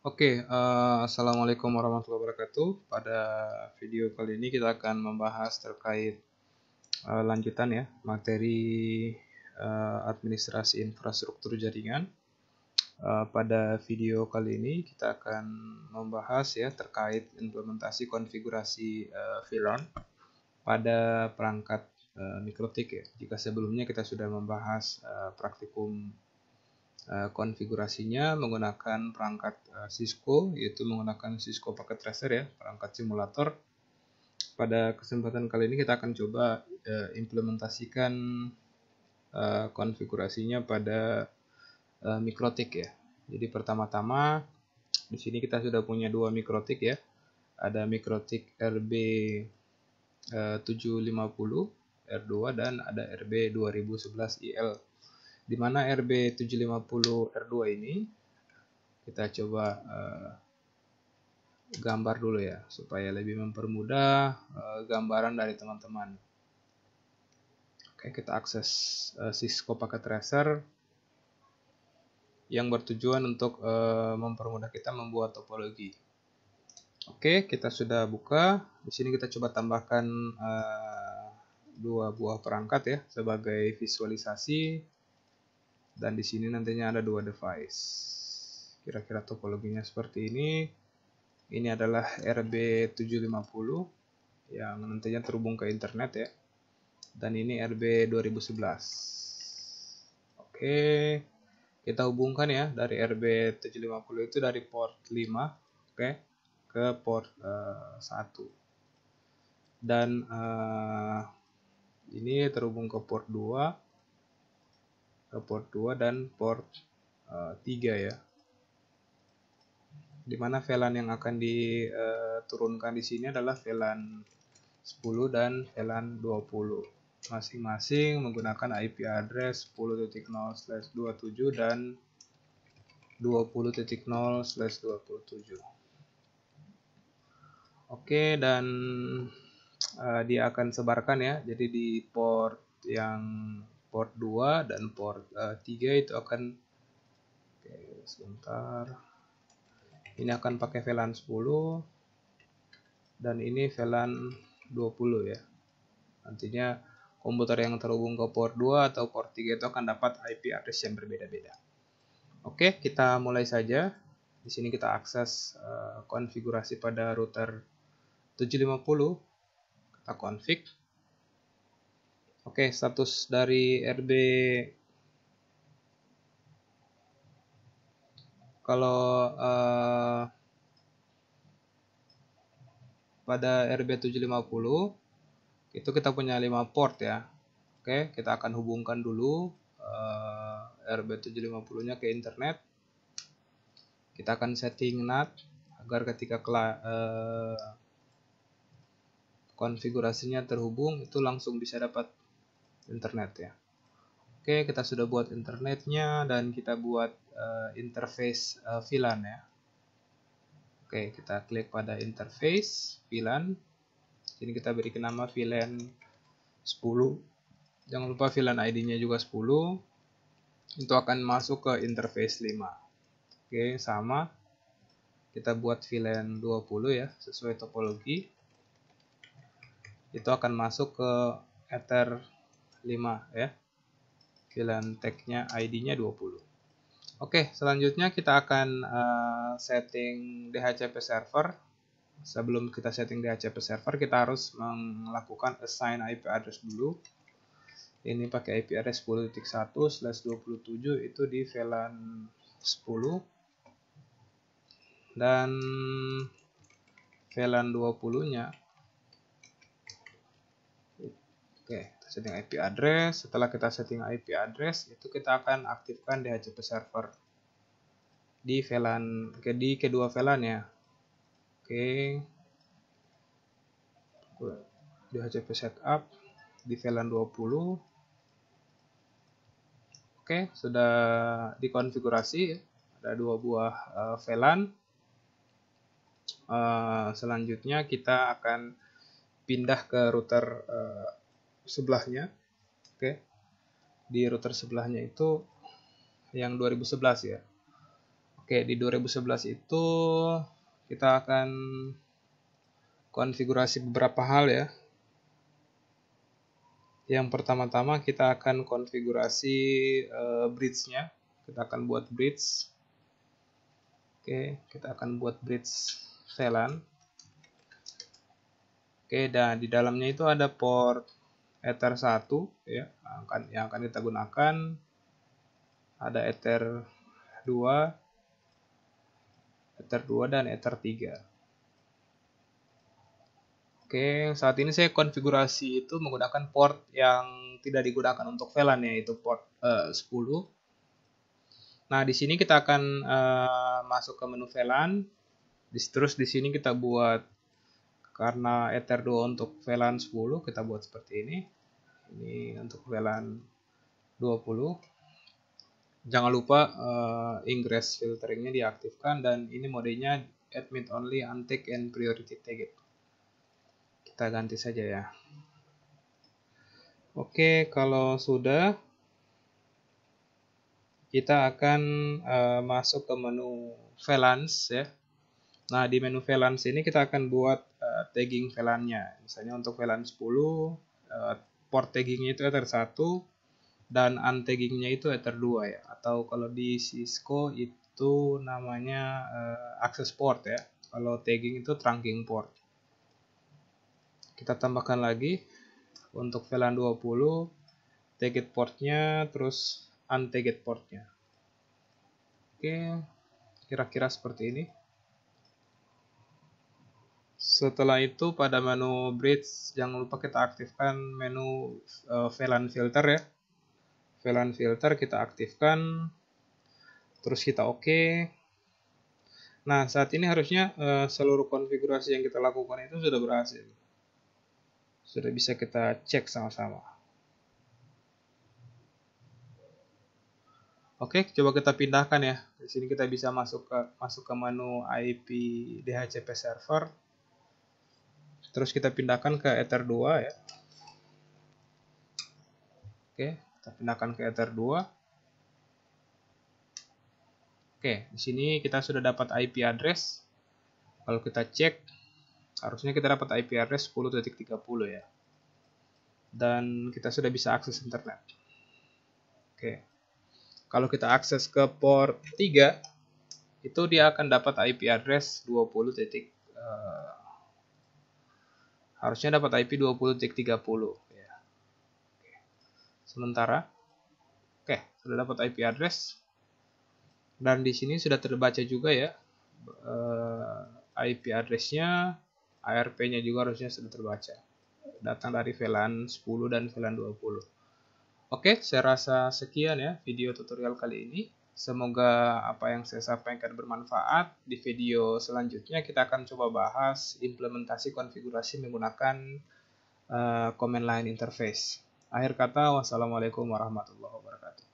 Oke, okay, uh, eh, assalamualaikum warahmatullahi wabarakatuh. Pada video kali ini kita akan membahas terkait uh, lanjutan ya materi uh, administrasi infrastruktur jaringan. Uh, pada video kali ini kita akan membahas ya terkait implementasi konfigurasi uh, VLAN pada perangkat uh, mikrotik ya. Jika sebelumnya kita sudah membahas uh, praktikum Eh, konfigurasinya menggunakan perangkat eh, Cisco yaitu menggunakan Cisco Packet Tracer ya perangkat simulator pada kesempatan kali ini kita akan coba eh, implementasikan konfigurasinya pada mikrotik ya jadi pertama-tama di sini kita sudah punya dua mikrotik ya ada mikrotik RB 750 R2 dan ada RB 2011 IL di mana RB750 R2 ini kita coba uh, gambar dulu ya supaya lebih mempermudah uh, gambaran dari teman-teman. Oke, kita akses uh, Cisco Packet Tracer yang bertujuan untuk uh, mempermudah kita membuat topologi. Oke, kita sudah buka. Di sini kita coba tambahkan uh, dua buah perangkat ya sebagai visualisasi dan di sini nantinya ada dua device kira-kira topologinya seperti ini ini adalah RB750 yang nantinya terhubung ke internet ya dan ini RB2011 oke kita hubungkan ya dari RB750 itu dari port 5 oke ke port uh, eh, 1 dan uh, ini terhubung ke port 2 ke eh, port 2 dan port uh, eh, 3 ya dimana VLAN yang akan diturunkan eh, di sini adalah VLAN 10 dan VLAN 20 masing-masing menggunakan IP address 10.0/27 dan 20.0/27 Oke dan uh, dia akan sebarkan ya jadi di port yang port 2 dan port uh, eh, 3 itu akan oke sebentar ini akan pakai VLAN 10 dan ini VLAN 20 ya nantinya komputer yang terhubung ke port 2 atau port 3 itu akan dapat IP address yang berbeda-beda oke kita mulai saja di sini kita akses uh, konfigurasi pada router 750 kita config Oke, status dari RB kalau uh, pada RB750 itu kita punya 5 port ya. Oke, kita akan hubungkan dulu eh, uh, RB750-nya ke internet. Kita akan setting NAT agar ketika uh, konfigurasinya terhubung itu langsung bisa dapat internet ya. Oke, kita sudah buat internetnya dan kita buat uh, interface uh, VLAN ya. Oke, kita klik pada interface VLAN. Sini kita beri nama VLAN 10. Jangan lupa VLAN ID-nya juga 10. Itu akan masuk ke interface 5. Oke, sama. Kita buat VLAN 20 ya, sesuai topologi. Itu akan masuk ke Ether 5 ya. Pilihan tag-nya ID-nya 20. Oke, selanjutnya kita akan uh, setting DHCP server. Sebelum kita setting DHCP server, kita harus melakukan assign IP address dulu. Ini pakai IP address 10.1/27 itu di VLAN 10 dan VLAN 20-nya Oke, okay setting IP address. Setelah kita setting IP address, itu kita akan aktifkan DHCP server di VLAN ke di kedua VLAN ya. Oke. DHCP setup di VLAN 20. Oke, sudah dikonfigurasi ya. ada dua buah uh, VLAN. Uh, selanjutnya kita akan pindah ke router uh, sebelahnya oke okay. di router sebelahnya itu yang 2011 ya oke okay, di 2011 itu kita akan konfigurasi beberapa hal ya yang pertama-tama kita akan konfigurasi uh, bridge-nya kita akan buat bridge oke okay, kita akan buat bridge VLAN oke dan di dalamnya itu ada port ether 1 ya akan yang akan kita gunakan ada ether 2 ether 2 dan ether 3 Oke, saat ini saya konfigurasi itu menggunakan port yang tidak digunakan untuk VLAN yaitu port eh, 10. Nah, di sini kita akan eh, masuk ke menu VLAN. Terus di sini kita buat karena Ether 2 untuk VLAN 10 kita buat seperti ini ini untuk VLAN 20 jangan lupa uh, ingress filteringnya diaktifkan dan ini modenya admit only untick and priority ticket kita ganti saja ya oke kalau sudah kita akan uh, masuk ke menu VLANs ya nah di menu VLANs ini kita akan buat Eh, tagging VLAN-nya. Misalnya untuk VLAN 10, uh, eh, port taggingnya itu Ether 1 dan untaggingnya itu Ether 2 ya. Atau kalau di Cisco itu namanya uh, access port ya. Kalau tagging itu trunking port. Kita tambahkan lagi untuk VLAN 20 tagged portnya terus untagged portnya. Oke, kira-kira seperti ini. Setelah itu pada menu bridge jangan lupa kita aktifkan menu uh, eh, VLAN filter ya. VLAN filter kita aktifkan terus kita oke. Okay. Nah, saat ini harusnya uh, seluruh konfigurasi yang kita lakukan itu sudah berhasil. Sudah bisa kita cek sama-sama. Oke, coba kita pindahkan ya. Di sini kita bisa masuk ke masuk ke menu IP DHCP server terus kita pindahkan ke ether 2 ya oke kita pindahkan ke ether 2 Oke, di sini kita sudah dapat IP address. Kalau kita cek, harusnya kita dapat IP address 10.30 ya. Dan kita sudah bisa akses internet. Oke. Kalau kita akses ke port 3, itu dia akan dapat IP address 20 harusnya dapat IP 20.30 ya. sementara oke sudah dapat IP address dan di sini sudah terbaca juga ya eh, IP addressnya ARP-nya juga harusnya sudah terbaca datang dari VLAN 10 dan VLAN 20 Oke, saya rasa sekian ya video tutorial kali ini. Semoga apa yang saya sampaikan bermanfaat. Di video selanjutnya kita akan coba bahas implementasi konfigurasi menggunakan uh, command line interface. Akhir kata, wassalamualaikum warahmatullahi wabarakatuh.